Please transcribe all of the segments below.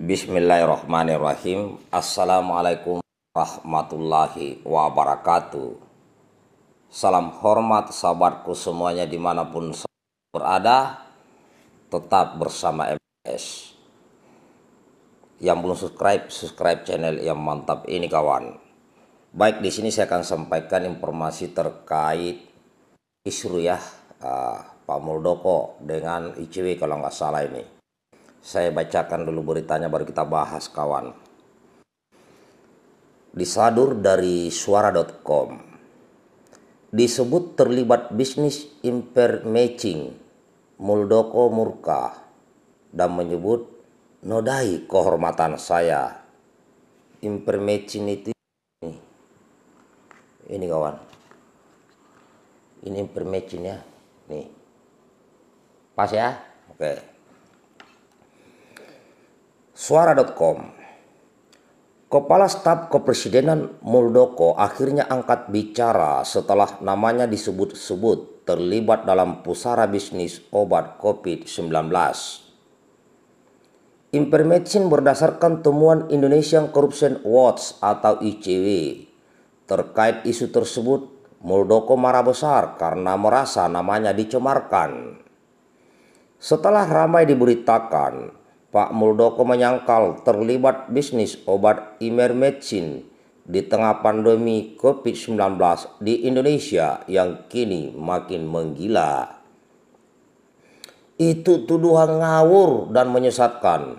Bismillahirrahmanirrahim. Assalamualaikum warahmatullahi wabarakatuh. Salam hormat sahabatku semuanya dimanapun berada. Tetap bersama MS. Yang belum subscribe, subscribe channel yang mantap ini kawan. Baik, di sini saya akan sampaikan informasi terkait isu ya uh, Pak Muldoko dengan ICW kalau nggak salah ini saya bacakan dulu beritanya baru kita bahas kawan. Disadur dari suara.com disebut terlibat bisnis imper matching Muldoko murka dan menyebut nodai kehormatan saya imper matching itu ini, ini kawan ini imper matching ya nih pas ya oke okay. Suara.com Kepala Staf Kepresidenan Muldoko akhirnya angkat bicara setelah namanya disebut-sebut terlibat dalam pusara bisnis obat COVID-19. Information berdasarkan temuan Indonesian Corruption Watch atau ICW. Terkait isu tersebut, Muldoko marah besar karena merasa namanya dicemarkan. Setelah ramai diberitakan, Pak Muldoko menyangkal terlibat bisnis obat ivermectin di tengah pandemi COVID-19 di Indonesia yang kini makin menggila. Itu tuduhan ngawur dan menyesatkan,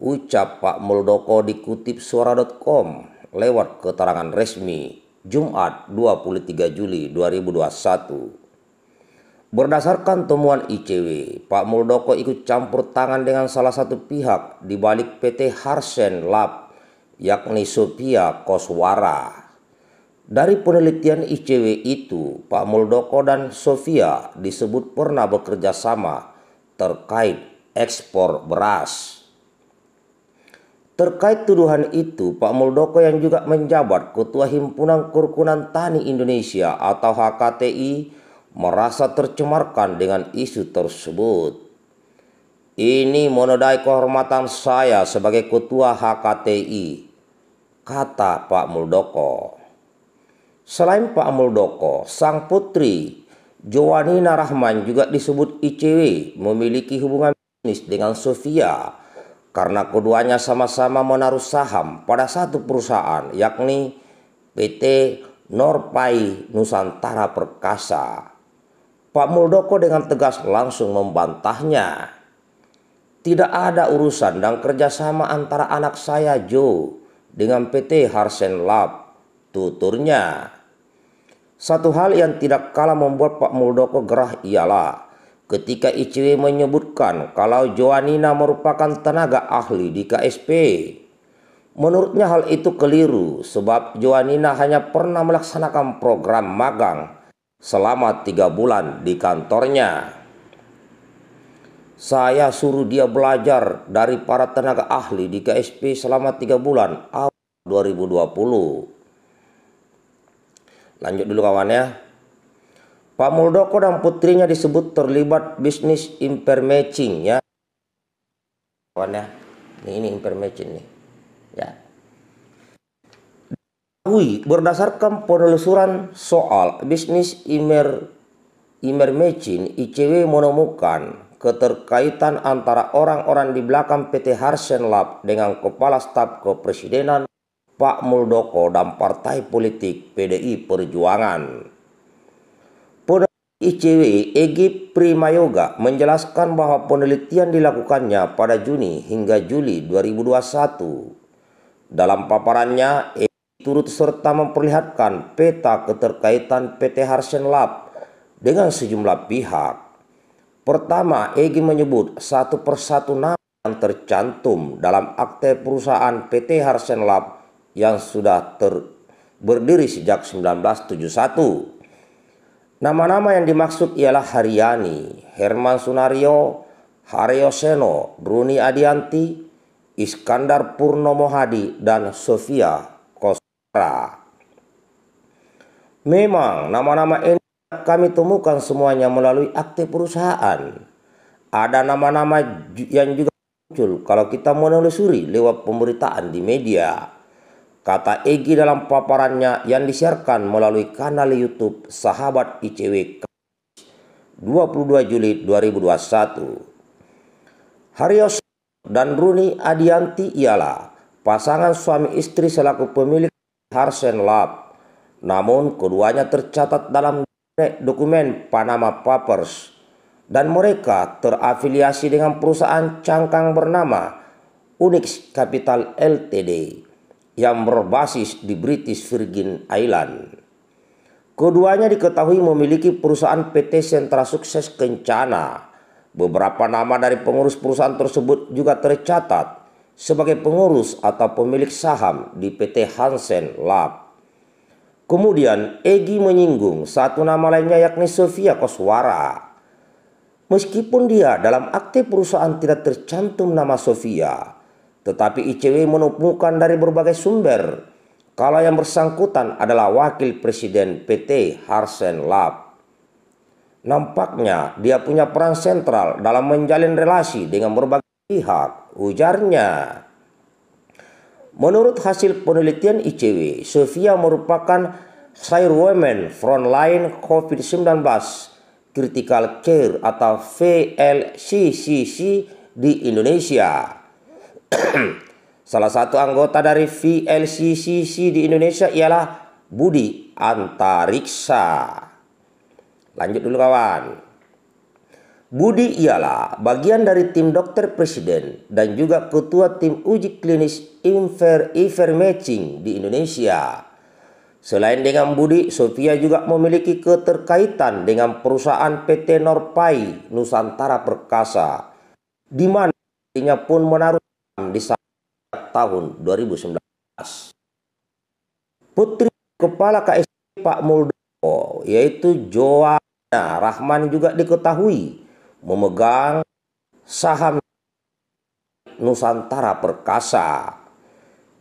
ucap Pak Muldoko dikutip suara.com lewat keterangan resmi Jumat 23 Juli 2021. Berdasarkan temuan ICW, Pak Muldoko ikut campur tangan dengan salah satu pihak di balik PT Harsen Lab, yakni Sophia Koswara. Dari penelitian ICW itu, Pak Muldoko dan Sofia disebut pernah bekerja sama terkait ekspor beras. Terkait tuduhan itu, Pak Muldoko yang juga menjabat Ketua Himpunan Kurkunan Tani Indonesia atau HKTI merasa tercemarkan dengan isu tersebut. Ini menodai kehormatan saya sebagai ketua HKTI, kata Pak Muldoko. Selain Pak Muldoko, sang putri Jowanina Rahman juga disebut ICW memiliki hubungan bisnis dengan Sofia karena keduanya sama-sama menaruh saham pada satu perusahaan yakni PT Norpai Nusantara Perkasa. Pak Muldoko dengan tegas langsung membantahnya. Tidak ada urusan dan kerjasama antara anak saya Joe dengan PT Harsen Lab, tuturnya. Satu hal yang tidak kalah membuat Pak Muldoko gerah ialah ketika ICW menyebutkan kalau Joanina merupakan tenaga ahli di KSP. Menurutnya hal itu keliru sebab Joanina hanya pernah melaksanakan program magang selama tiga bulan di kantornya. Saya suruh dia belajar dari para tenaga ahli di KSP selama tiga bulan awal 2020. Lanjut dulu kawan ya. Pak Muldoko dan putrinya disebut terlibat bisnis impermatching ya. Kawan ya. Ini, ini impermatching nih. Ya. Ketahui berdasarkan penelusuran soal bisnis Imer mecin ICW menemukan keterkaitan antara orang-orang di belakang PT Harsen Lab dengan Kepala Staf Kepresidenan Pak Muldoko dan Partai Politik PDI Perjuangan. ICW Egi Yoga menjelaskan bahwa penelitian dilakukannya pada Juni hingga Juli 2021. Dalam paparannya, turut serta memperlihatkan peta keterkaitan PT Harsen Lab dengan sejumlah pihak. Pertama, Egi menyebut satu persatu nama yang tercantum dalam akte perusahaan PT Harsen Lab yang sudah ter berdiri sejak 1971. Nama-nama yang dimaksud ialah Haryani, Herman Sunario, Haryo Seno, Bruni Adianti, Iskandar Purnomo Hadi, dan Sofia Memang nama-nama ini kami temukan semuanya melalui akte perusahaan. Ada nama-nama yang juga muncul kalau kita menelusuri lewat pemberitaan di media. Kata Egi dalam paparannya yang disiarkan melalui kanal YouTube Sahabat ICW 22 Juli 2021. Haryo dan Runi Adianti ialah pasangan suami istri selaku pemilik Tarsen Lab. Namun keduanya tercatat dalam dokumen Panama Papers dan mereka terafiliasi dengan perusahaan cangkang bernama Unix Capital LTD yang berbasis di British Virgin Island. Keduanya diketahui memiliki perusahaan PT Sentra Sukses Kencana. Beberapa nama dari pengurus perusahaan tersebut juga tercatat sebagai pengurus atau pemilik saham di PT Hansen Lab. Kemudian Egi menyinggung satu nama lainnya yakni Sofia Koswara. Meskipun dia dalam akte perusahaan tidak tercantum nama Sofia, tetapi ICW menemukan dari berbagai sumber kalau yang bersangkutan adalah wakil presiden PT Hansen Lab. Nampaknya dia punya peran sentral dalam menjalin relasi dengan berbagai pihak ujarnya. Menurut hasil penelitian ICW, Sofia merupakan Firewomen Frontline COVID-19 Critical Care atau VLCCC di Indonesia. Salah satu anggota dari VLCCC di Indonesia ialah Budi Antariksa. Lanjut dulu kawan. Budi ialah bagian dari tim dokter presiden dan juga ketua tim uji klinis Infer Ivermectin di Indonesia. Selain dengan Budi, Sofia juga memiliki keterkaitan dengan perusahaan PT Norpai Nusantara Perkasa, di mana dirinya pun menaruh di tahun 2019. Putri Kepala KSP Pak Muldoko, yaitu Joana Rahman juga diketahui memegang saham Nusantara Perkasa.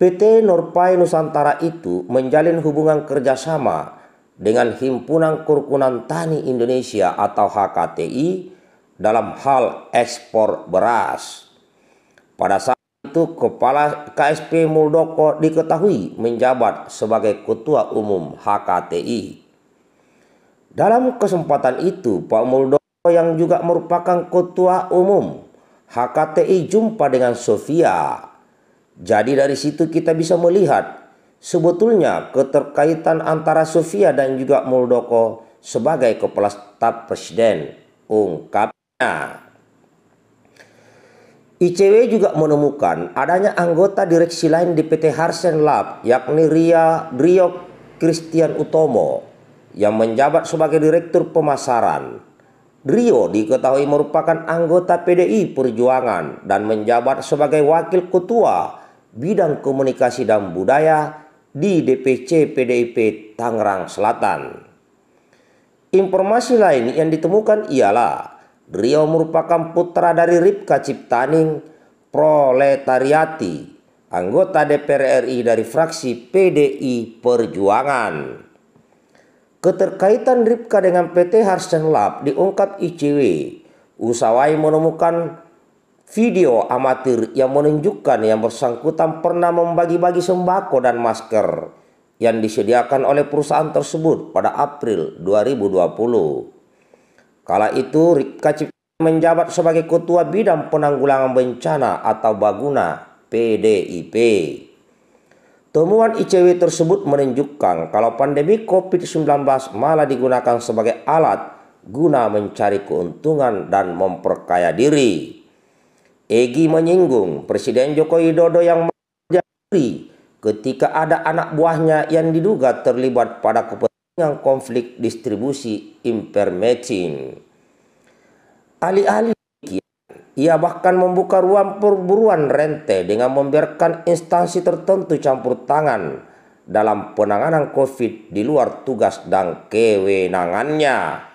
PT Norpai Nusantara itu menjalin hubungan kerjasama dengan Himpunan Kurkunan Tani Indonesia atau HKTI dalam hal ekspor beras. Pada saat itu Kepala KSP Muldoko diketahui menjabat sebagai Ketua Umum HKTI. Dalam kesempatan itu Pak Muldoko yang juga merupakan ketua umum HKTI jumpa dengan Sofia. Jadi dari situ kita bisa melihat sebetulnya keterkaitan antara Sofia dan juga Muldoko sebagai kepala staf presiden ungkapnya. ICW juga menemukan adanya anggota direksi lain di PT Harsen Lab yakni Ria Rio Christian Utomo yang menjabat sebagai direktur pemasaran Rio diketahui merupakan anggota PDI Perjuangan dan menjabat sebagai wakil ketua bidang komunikasi dan budaya di DPC PDIP Tangerang Selatan. Informasi lain yang ditemukan ialah Rio merupakan putra dari Ripka Ciptaning Proletariati, anggota DPR RI dari fraksi PDI Perjuangan. Keterkaitan Ripka dengan PT Harsen Lab diungkap ICW. Usawai menemukan video amatir yang menunjukkan yang bersangkutan pernah membagi-bagi sembako dan masker yang disediakan oleh perusahaan tersebut pada April 2020. Kala itu Ripka Cip menjabat sebagai Ketua Bidang Penanggulangan Bencana atau Baguna PDIP. Temuan ICW tersebut menunjukkan kalau pandemi COVID-19 malah digunakan sebagai alat guna mencari keuntungan dan memperkaya diri. Egi menyinggung Presiden Joko Widodo yang menjadi ketika ada anak buahnya yang diduga terlibat pada kepentingan konflik distribusi impermecin. Alih-alih ia bahkan membuka ruang perburuan rente dengan membiarkan instansi tertentu campur tangan dalam penanganan COVID di luar tugas dan kewenangannya.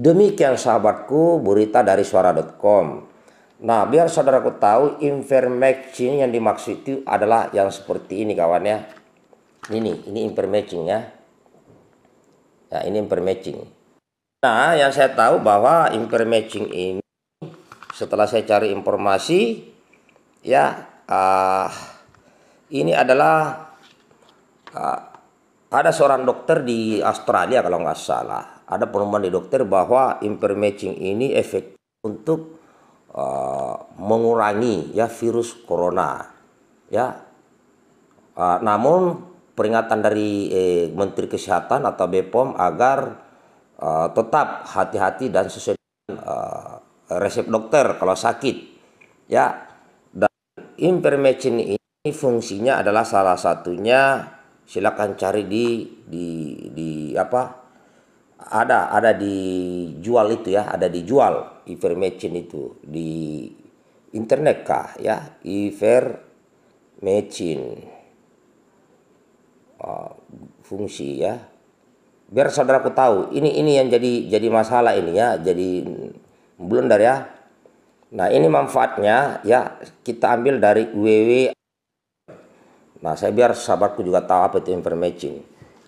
Demikian sahabatku berita dari suara.com. Nah biar saudaraku tahu information yang dimaksud itu adalah yang seperti ini kawan ya. Ini, ini information ya. Ya ini information. Nah yang saya tahu bahwa information ini setelah saya cari informasi ya uh, ini adalah uh, ada seorang dokter di Australia kalau nggak salah ada penemuan di dokter bahwa impermatching ini efek untuk uh, mengurangi ya virus corona ya uh, namun peringatan dari eh, Menteri Kesehatan atau BPOM agar uh, tetap hati-hati dan sesuai dengan uh, resep dokter kalau sakit. Ya, dan ivermectin ini fungsinya adalah salah satunya silakan cari di di di apa? Ada ada dijual itu ya, ada dijual ivermectin itu di internet kah ya, ivermectin. matching oh, fungsi ya biar saudaraku tahu ini ini yang jadi jadi masalah ini ya jadi blunder ya. Nah ini manfaatnya ya kita ambil dari WW. Nah saya biar sahabatku juga tahu apa itu information.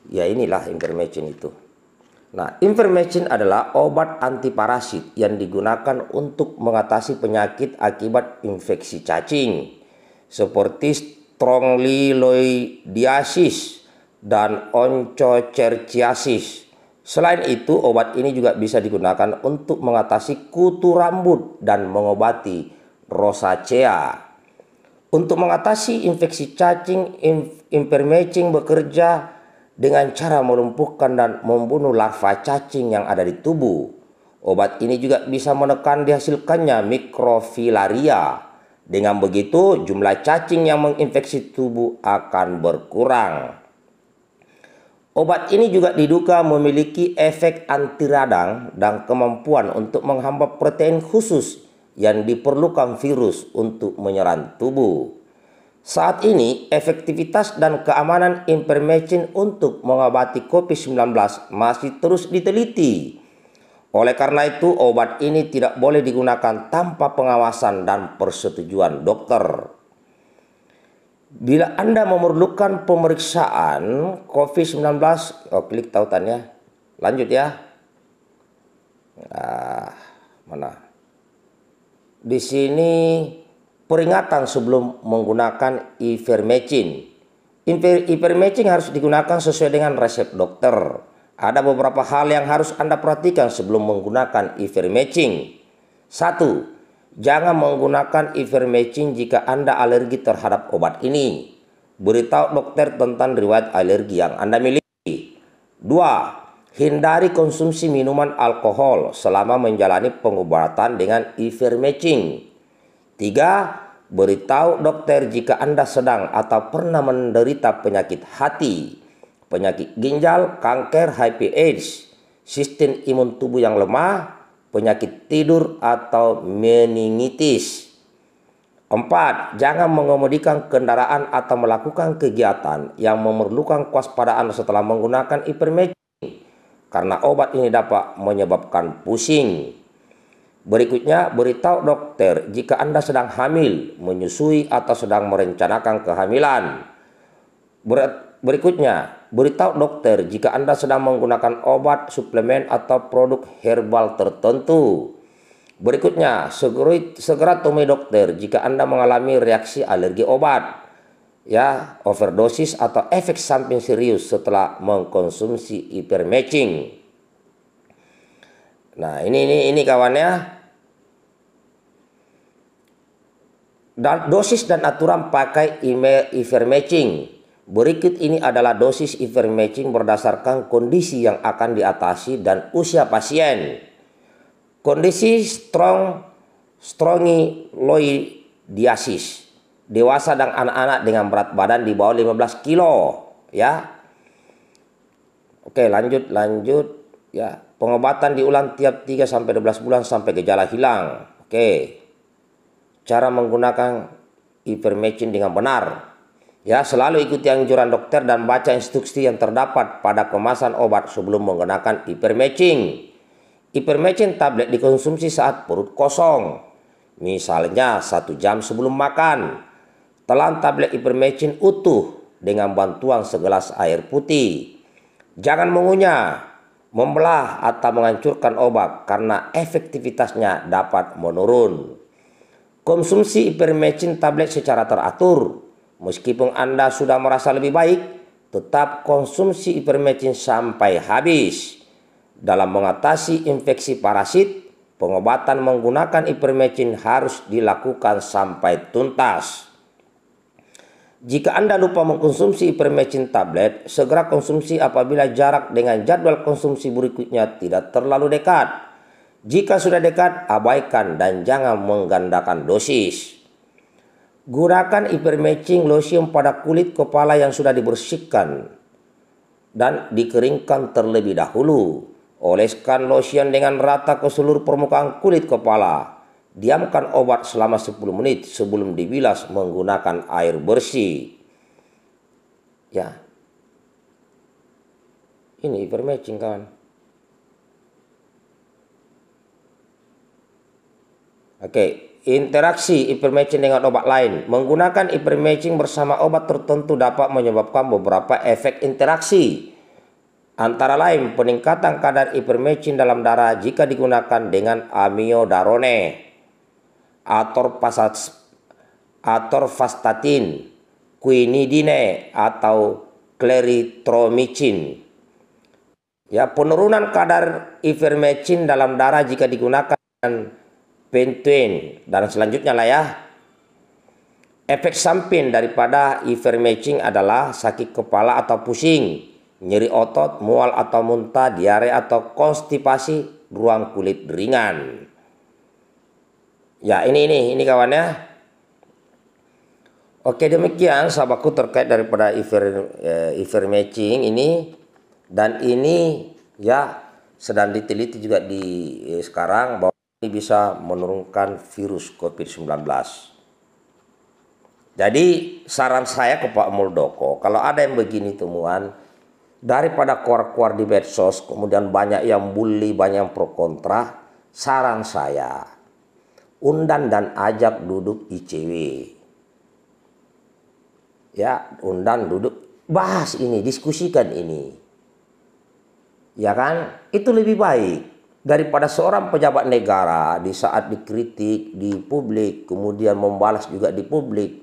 Ya inilah information itu. Nah information adalah obat anti parasit yang digunakan untuk mengatasi penyakit akibat infeksi cacing. Seperti strongyloidiasis dan onchocerciasis Selain itu, obat ini juga bisa digunakan untuk mengatasi kutu rambut dan mengobati rosacea. Untuk mengatasi infeksi cacing, impermecing bekerja dengan cara melumpuhkan dan membunuh larva cacing yang ada di tubuh. Obat ini juga bisa menekan dihasilkannya mikrofilaria. Dengan begitu, jumlah cacing yang menginfeksi tubuh akan berkurang. Obat ini juga diduga memiliki efek anti radang dan kemampuan untuk menghambat protein khusus yang diperlukan virus untuk menyerang tubuh. Saat ini, efektivitas dan keamanan Impermecin untuk mengobati COVID-19 masih terus diteliti. Oleh karena itu, obat ini tidak boleh digunakan tanpa pengawasan dan persetujuan dokter. Bila Anda memerlukan pemeriksaan COVID-19, oh, klik tautannya. Lanjut ya. Nah, mana? Di sini peringatan sebelum menggunakan ivermectin. Ivermectin harus digunakan sesuai dengan resep dokter. Ada beberapa hal yang harus Anda perhatikan sebelum menggunakan ivermectin. Satu, Jangan menggunakan ivermectin jika Anda alergi terhadap obat ini. Beritahu dokter tentang riwayat alergi yang Anda miliki. 2. Hindari konsumsi minuman alkohol selama menjalani pengobatan dengan ivermectin. 3. Beritahu dokter jika Anda sedang atau pernah menderita penyakit hati, penyakit ginjal, kanker, HIV AIDS, sistem imun tubuh yang lemah, penyakit tidur atau meningitis. Empat, jangan mengemudikan kendaraan atau melakukan kegiatan yang memerlukan kewaspadaan setelah menggunakan ivermectin karena obat ini dapat menyebabkan pusing. Berikutnya, beritahu dokter jika Anda sedang hamil, menyusui, atau sedang merencanakan kehamilan. Berikutnya, Beritahu dokter jika Anda sedang menggunakan obat, suplemen, atau produk herbal tertentu. Berikutnya, segera, segera temui dokter jika Anda mengalami reaksi alergi obat, ya, overdosis atau efek samping serius setelah mengkonsumsi ivermectin. Nah, ini ini ini kawannya. Dan dosis dan aturan pakai ivermectin Berikut ini adalah dosis ivermectin berdasarkan kondisi yang akan diatasi dan usia pasien. Kondisi strong strongyloidiasis dewasa dan anak-anak dengan berat badan di bawah 15 kilo ya. Oke, lanjut lanjut ya. Pengobatan diulang tiap 3 sampai 12 bulan sampai gejala hilang. Oke. Cara menggunakan ivermectin dengan benar. Ya, selalu ikuti anjuran dokter dan baca instruksi yang terdapat pada kemasan obat sebelum menggunakan ivermectin. Ivermectin tablet dikonsumsi saat perut kosong. Misalnya satu jam sebelum makan. Telan tablet ivermectin utuh dengan bantuan segelas air putih. Jangan mengunyah, membelah atau menghancurkan obat karena efektivitasnya dapat menurun. Konsumsi ivermectin tablet secara teratur Meskipun Anda sudah merasa lebih baik, tetap konsumsi ivermectin sampai habis. Dalam mengatasi infeksi parasit, pengobatan menggunakan ivermectin harus dilakukan sampai tuntas. Jika Anda lupa mengkonsumsi ivermectin tablet, segera konsumsi apabila jarak dengan jadwal konsumsi berikutnya tidak terlalu dekat. Jika sudah dekat, abaikan dan jangan menggandakan dosis. Gunakan hypermatching lotion pada kulit kepala yang sudah dibersihkan dan dikeringkan terlebih dahulu. Oleskan lotion dengan rata ke seluruh permukaan kulit kepala. Diamkan obat selama 10 menit sebelum dibilas menggunakan air bersih. Ya. Ini hypermatching kan. Oke, okay. Interaksi ivermectin dengan obat lain menggunakan ivermectin bersama obat tertentu dapat menyebabkan beberapa efek interaksi. Antara lain peningkatan kadar ivermectin dalam darah jika digunakan dengan amiodarone, atorpasas, atorvastatin, quinidine atau kleritromicin. Ya, penurunan kadar ivermectin dalam darah jika digunakan pentuin dan selanjutnya lah ya. Efek samping daripada ivermectin adalah sakit kepala atau pusing, nyeri otot, mual atau muntah, diare atau konstipasi, ruang kulit ringan. Ya ini ini ini kawannya. Oke demikian sahabatku terkait daripada iver, eh, ivermectin ini dan ini ya sedang diteliti juga di eh, sekarang bahwa ini bisa menurunkan virus COVID-19. Jadi saran saya ke Pak Muldoko, kalau ada yang begini temuan, daripada kuar-kuar di medsos, kemudian banyak yang bully, banyak yang pro kontra, saran saya, undang dan ajak duduk ICW. Ya, undang duduk, bahas ini, diskusikan ini. Ya kan? Itu lebih baik daripada seorang pejabat negara di saat dikritik di publik, kemudian membalas juga di publik.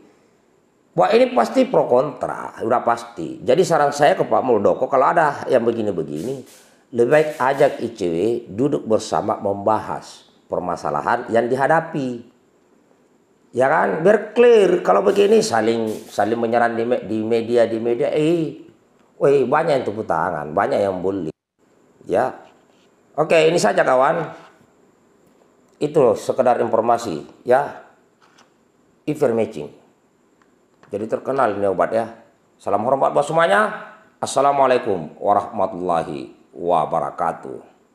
Wah ini pasti pro kontra, udah pasti. Jadi saran saya ke Pak Muldoko kalau ada yang begini-begini, lebih baik ajak ICW duduk bersama membahas permasalahan yang dihadapi. Ya kan, biar clear kalau begini saling saling menyerang di, di media di media, eh, woi banyak yang tepuk tangan, banyak yang bully. Ya, Oke, ini saja kawan. Itu loh, sekedar informasi ya. Ivermectin. Jadi terkenal ini obat ya. Salam hormat buat semuanya. Assalamualaikum warahmatullahi wabarakatuh.